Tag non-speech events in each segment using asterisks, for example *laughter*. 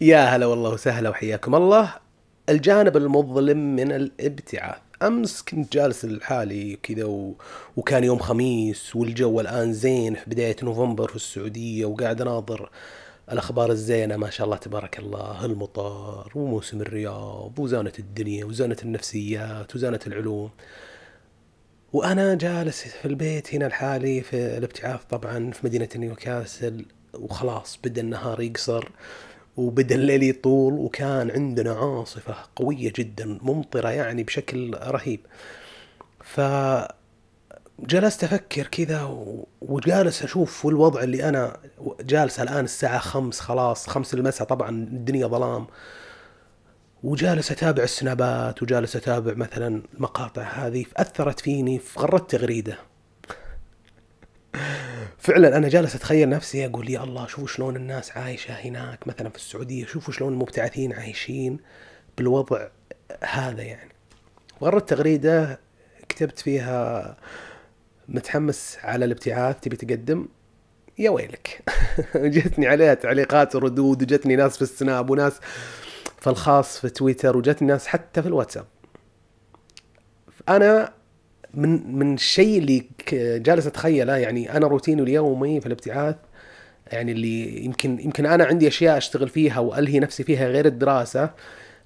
يا هلا والله وسهلا وحياكم الله الجانب المظلم من الابتعاث امس كنت جالس لحالي كذا و... وكان يوم خميس والجو الان زين في بدايه نوفمبر في السعوديه وقاعد اناظر الاخبار الزينه ما شاء الله تبارك الله المطار وموسم الرياض وزانه الدنيا وزانه النفسيات وزانه العلوم وانا جالس في البيت هنا لحالي في الابتعاث طبعا في مدينه نيوكاسل وخلاص بدا النهار يقصر وبدا الليل يطول وكان عندنا عاصفة قوية جدا ممطرة يعني بشكل رهيب ف جلست افكر كذا وجالس اشوف الوضع اللي انا جالس الان الساعة خمس خلاص خمس المساء طبعا الدنيا ظلام وجالس اتابع السنابات وجالس اتابع مثلا المقاطع هذه فاثرت فيني فغردت تغريده فعلا انا جالس اتخيل نفسي اقول يا الله شوفوا شلون الناس عايشه هناك مثلا في السعوديه شوفوا شلون المبتعثين عايشين بالوضع هذا يعني وقررت تغريده كتبت فيها متحمس على الابتعاث تبي تقدم يا ويلك *laughs* جتني عليها تعليقات وردود وجتني ناس في السناب وناس في الخاص في تويتر وجتني ناس حتى في الواتساب انا من من الشيء اللي جالس اتخيله يعني انا روتيني اليومي في الابتعاث يعني اللي يمكن يمكن انا عندي اشياء اشتغل فيها والهي نفسي فيها غير الدراسه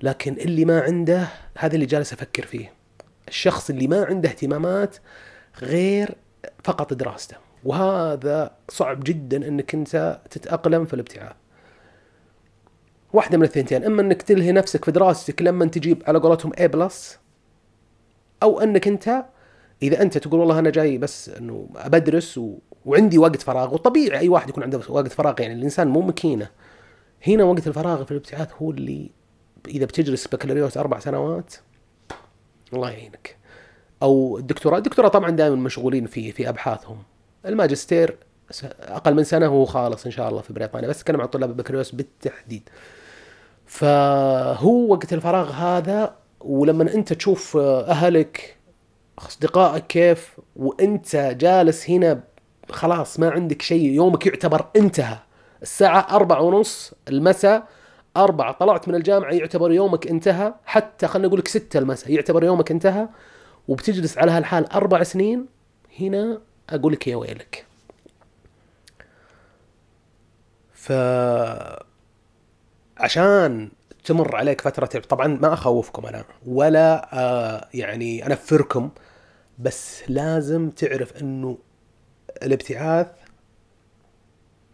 لكن اللي ما عنده هذا اللي جالس افكر فيه الشخص اللي ما عنده اهتمامات غير فقط دراسته وهذا صعب جدا انك انت تتاقلم في الابتعاث واحده من الثنتين اما انك تلهي نفسك في دراستك لما تجيب على قولتهم اي بلس او انك انت اذا انت تقول والله انا جاي بس انه بدرس و... وعندي وقت فراغ وطبيعي اي واحد يكون عنده وقت فراغ يعني الانسان مو مكينه هنا وقت الفراغ في الابتعاث هو اللي اذا بتجلس بكالوريوس اربع سنوات الله يعينك او الدكتوراه الدكتوراه طبعا دائما مشغولين في في ابحاثهم الماجستير اقل من سنه هو خالص ان شاء الله في بريطانيا بس اتكلم عن طلاب البكالوريوس بالتحديد فهو وقت الفراغ هذا ولما انت تشوف اهلك اصدقائك كيف وانت جالس هنا خلاص ما عندك شيء يومك يعتبر انتهى الساعة أربعة ونص المساء أربعة طلعت من الجامعة يعتبر يومك انتهى حتى خلنا نقول لك ستة المساء يعتبر يومك انتهى وبتجلس على هالحال أربع سنين هنا أقول لك يا ويلك ف عشان تمر عليك فتره طبعا ما اخوفكم انا ولا آه يعني انفركم بس لازم تعرف انه الابتعاث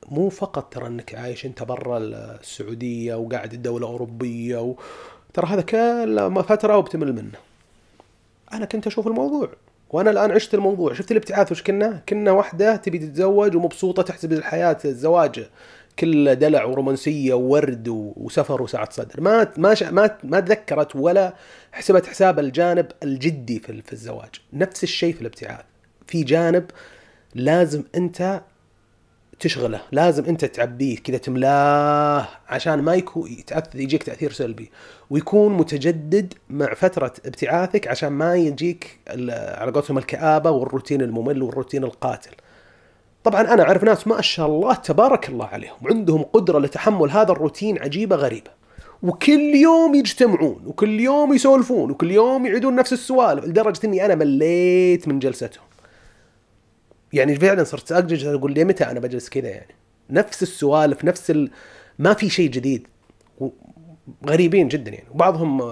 مو فقط ترى انك عايش انت برا السعوديه وقاعد الدوله اوروبيه و... ترى هذا كله فتره وبتمل منه. انا كنت اشوف الموضوع وانا الان عشت الموضوع، شفت الابتعاث وش كنا؟ كنا واحده تبي تتزوج ومبسوطه تحسب الحياه الزواج كل دلع ورومانسيه وورد وسفر وسعه صدر ما ما ما ما تذكرت ولا حسبت حساب الجانب الجدي في, في الزواج نفس الشيء في الابتعاث في جانب لازم انت تشغله لازم انت تعبيه كذا تملاه عشان ما يكون يتاثر يجيك تاثير سلبي ويكون متجدد مع فتره ابتعاثك عشان ما يجيك على قولتهم الكابه والروتين الممل والروتين القاتل طبعا انا اعرف ناس ما شاء الله تبارك الله عليهم عندهم قدره لتحمل هذا الروتين عجيبه غريبه وكل يوم يجتمعون وكل يوم يسولفون وكل يوم يعيدون نفس السوالف لدرجه اني انا مليت من جلستهم يعني فعلا صرت اجلس اقول لي متى انا بجلس كذا يعني نفس السوالف نفس ال... ما في شيء جديد غريبين جدا يعني وبعضهم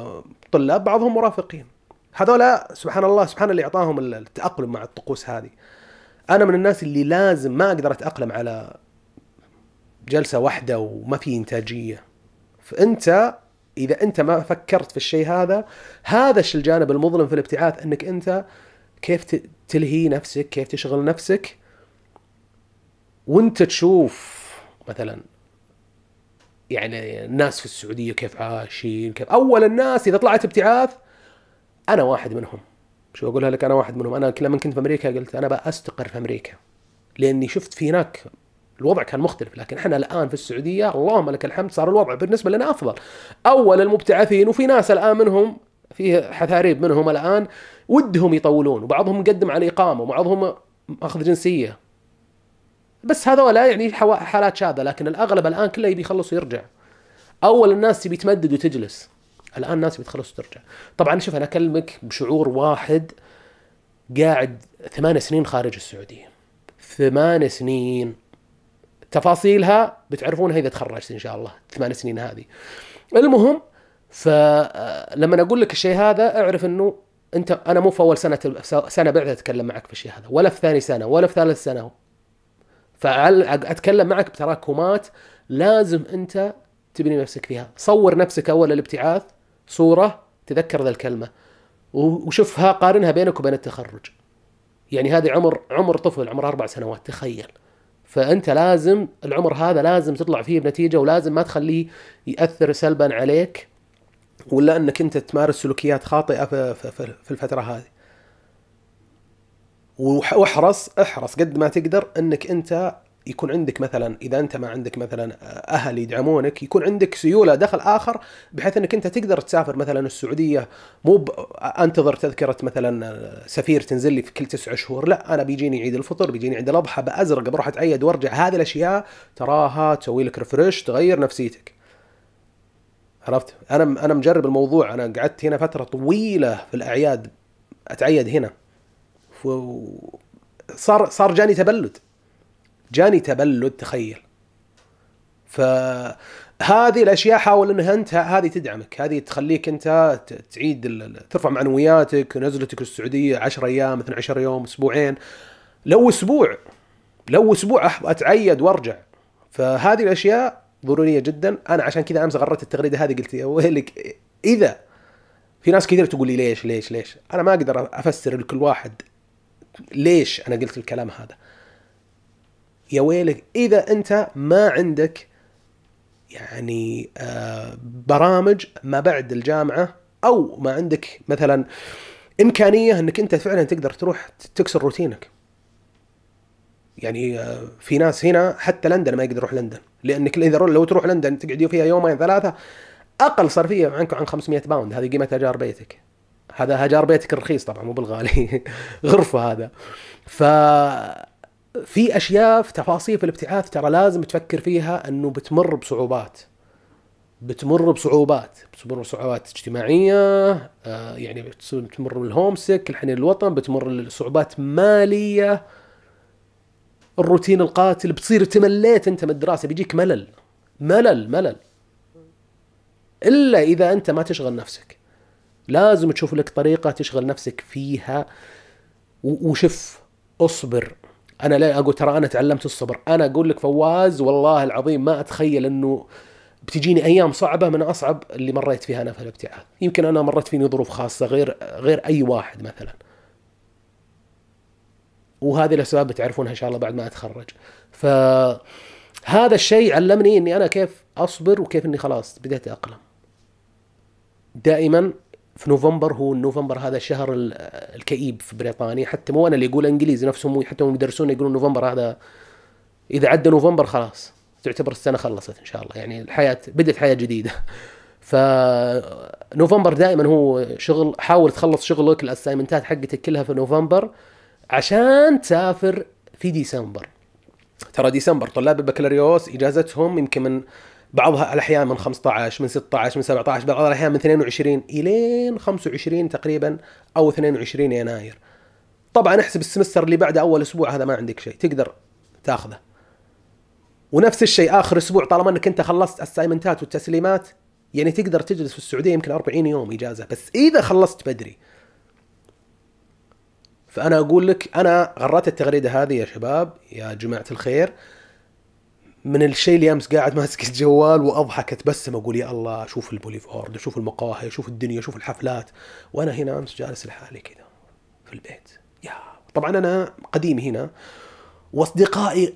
طلاب بعضهم مرافقين هذولا سبحان الله سبحان اللي اعطاهم التاقلم مع الطقوس هذه انا من الناس اللي لازم ما اقدر اتاقلم على جلسه واحده وما في انتاجيه فانت اذا انت ما فكرت في الشيء هذا هذا الجانب المظلم في الابتعاث انك انت كيف تلهي نفسك كيف تشغل نفسك وانت تشوف مثلا يعني الناس في السعوديه كيف عايشين كيف اول الناس اذا طلعت ابتعاث انا واحد منهم شو اقولها لك انا واحد منهم انا لما كنت في امريكا قلت انا بستقر في امريكا لاني شفت في هناك الوضع كان مختلف لكن احنا الان في السعوديه اللهم لك الحمد صار الوضع بالنسبه لنا افضل اول المبتعثين وفي ناس الان منهم في حثاريب منهم الان ودهم يطولون وبعضهم مقدم على اقامه وبعضهم اخذ جنسيه بس هذول يعني حالات شاذه لكن الاغلب الان كله يبي يخلص ويرجع اول الناس تبي تمدد وتجلس الان الناس بتخلص وترجع طبعا شوف انا اكلمك بشعور واحد قاعد ثمان سنين خارج السعوديه ثمان سنين تفاصيلها بتعرفونها اذا تخرجت ان شاء الله ثمان سنين هذه المهم فلما آه، اقول لك الشيء هذا اعرف انه انت انا مو في اول سنه سنه بعد اتكلم معك في الشيء هذا ولا في ثاني سنه ولا في ثالث سنه فاتكلم معك بتراكمات لازم انت تبني نفسك فيها صور نفسك اول الابتعاث صورة تذكر ذا الكلمة وشوفها قارنها بينك وبين التخرج يعني هذه عمر عمر طفل عمره أربع سنوات تخيل فأنت لازم العمر هذا لازم تطلع فيه بنتيجة ولازم ما تخليه يأثر سلبا عليك ولا أنك أنت تمارس سلوكيات خاطئة في الفترة هذه واحرص احرص قد ما تقدر انك انت يكون عندك مثلا اذا انت ما عندك مثلا آه، اهل يدعمونك يكون عندك سيوله دخل اخر بحيث انك انت تقدر تسافر مثلا السعوديه مو آه، انتظر تذكره مثلا آه، سفير تنزل لي في كل تسع شهور لا انا بيجيني عيد الفطر بيجيني عيد الاضحى بازرق بروح اتعيد وارجع هذه الاشياء تراها تسوي لك ريفرش تغير نفسيتك عرفت انا انا مجرب الموضوع انا قعدت هنا فتره طويله في الاعياد اتعيد هنا ف... صار صار جاني تبلد جاني تبلد تخيل فهذه الاشياء حاول انها انت هذه تدعمك هذه تخليك انت تعيد ترفع معنوياتك نزلتك للسعوديه 10 ايام 12 يوم اسبوعين لو اسبوع لو اسبوع اتعيد وارجع فهذه الاشياء ضروريه جدا انا عشان كذا امس غردت التغريده هذه قلت يا ويلك اذا في ناس كثير تقول لي ليش ليش ليش انا ما اقدر افسر لكل واحد ليش انا قلت الكلام هذا يا ويلك اذا انت ما عندك يعني آه، برامج ما بعد الجامعه او ما عندك مثلا امكانيه انك انت فعلا تقدر تروح تكسر روتينك. يعني آه، في ناس هنا حتى لندن ما يقدر يروح لندن لانك اذا لو تروح لندن تقعد فيها يومين ثلاثه اقل صرفيه عنك عن 500 باوند هذه قيمه اجار بيتك. هذا اجار بيتك الرخيص طبعا مو بالغالي *laughs* غرفه هذا. ف في اشياء في تفاصيل في الابتعاث ترى لازم تفكر فيها انه بتمر بصعوبات بتمر بصعوبات بتمر بصعوبات اجتماعيه آه يعني بتمر بالهومسك الحنين الوطن بتمر بصعوبات ماليه الروتين القاتل بتصير تمليت انت من الدراسه بيجيك ملل ملل ملل الا اذا انت ما تشغل نفسك لازم تشوف لك طريقه تشغل نفسك فيها وشف اصبر انا لا اقول ترى انا تعلمت الصبر انا اقول لك فواز والله العظيم ما اتخيل انه بتجيني ايام صعبه من اصعب اللي مريت فيها انا في الابتعاث يمكن انا مرت فيني ظروف خاصه غير غير اي واحد مثلا وهذه الاسباب بتعرفونها ان شاء الله بعد ما اتخرج هذا الشيء علمني اني انا كيف اصبر وكيف اني خلاص بديت اقلم دائما في نوفمبر هو نوفمبر هذا الشهر الكئيب في بريطانيا حتى مو انا اللي اقول انجليزي نفسهم حتى هم يدرسون يقولون نوفمبر هذا اذا عدى نوفمبر خلاص تعتبر السنه خلصت ان شاء الله يعني الحياه بدات حياه جديده ف نوفمبر دائما هو شغل حاول تخلص شغلك الاسايمنتات حقتك كلها في نوفمبر عشان تسافر في ديسمبر ترى ديسمبر طلاب البكالوريوس اجازتهم يمكن من بعضها الاحيان من 15 من 16 من 17 بعض الاحيان من 22 الين 25 تقريبا او 22 يناير طبعا احسب السمستر اللي بعده اول اسبوع هذا ما عندك شيء تقدر تاخذه ونفس الشيء اخر اسبوع طالما انك انت خلصت اسايمنتات والتسليمات يعني تقدر تجلس في السعوديه يمكن 40 يوم اجازه بس اذا خلصت بدري فانا اقول لك انا غردت التغريده هذه يا شباب يا جماعه الخير من الشيء اللي امس قاعد ماسك *laughs* الجوال واضحك اتبسم اقول يا الله شوف البوليفارد شوف المقاهي شوف الدنيا شوف الحفلات وانا هنا امس جالس لحالي كذا في البيت يا طبعا انا قديم هنا واصدقائي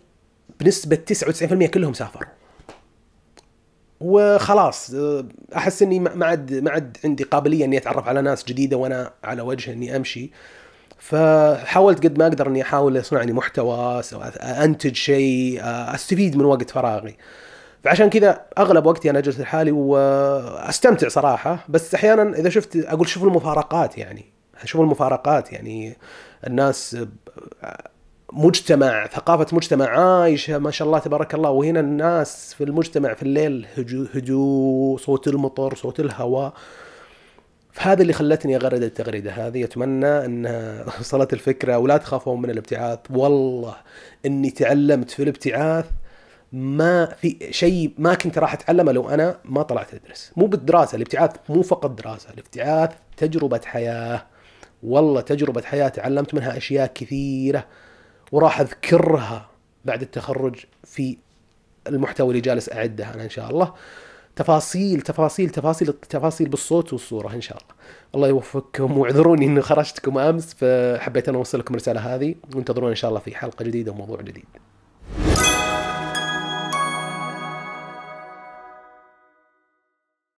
بنسبه 99% كلهم سافروا وخلاص آه، احس اني ما عاد ما عاد عندي قابليه اني اتعرف على ناس جديده وانا على وجه اني امشي فحاولت قد ما اقدر اني احاول اصنع لي محتوى انتج شيء آه، استفيد من وقت فراغي فعشان كذا اغلب وقتي انا اجلس لحالي واستمتع صراحه بس احيانا اذا شفت اقول شوف المفارقات يعني شوف المفارقات يعني الناس مجتمع ثقافة مجتمع عايشة ما شاء الله تبارك الله وهنا الناس في المجتمع في الليل هدوء صوت المطر صوت الهواء فهذا اللي خلتني اغرد التغريده هذه اتمنى انها وصلت الفكره ولا تخافون من الابتعاث والله اني تعلمت في الابتعاث ما في شيء ما كنت راح اتعلمه لو انا ما طلعت ادرس مو بالدراسه الابتعاث مو فقط دراسه الابتعاث تجربه حياه والله تجربه حياه تعلمت منها اشياء كثيره وراح اذكرها بعد التخرج في المحتوى اللي جالس اعده انا ان شاء الله تفاصيل تفاصيل تفاصيل تفاصيل بالصوت والصوره ان شاء الله الله يوفقكم واعذروني اني خرجتكم امس فحبيت انا اوصل لكم الرساله هذه وانتظرونا ان شاء الله في حلقه جديده وموضوع جديد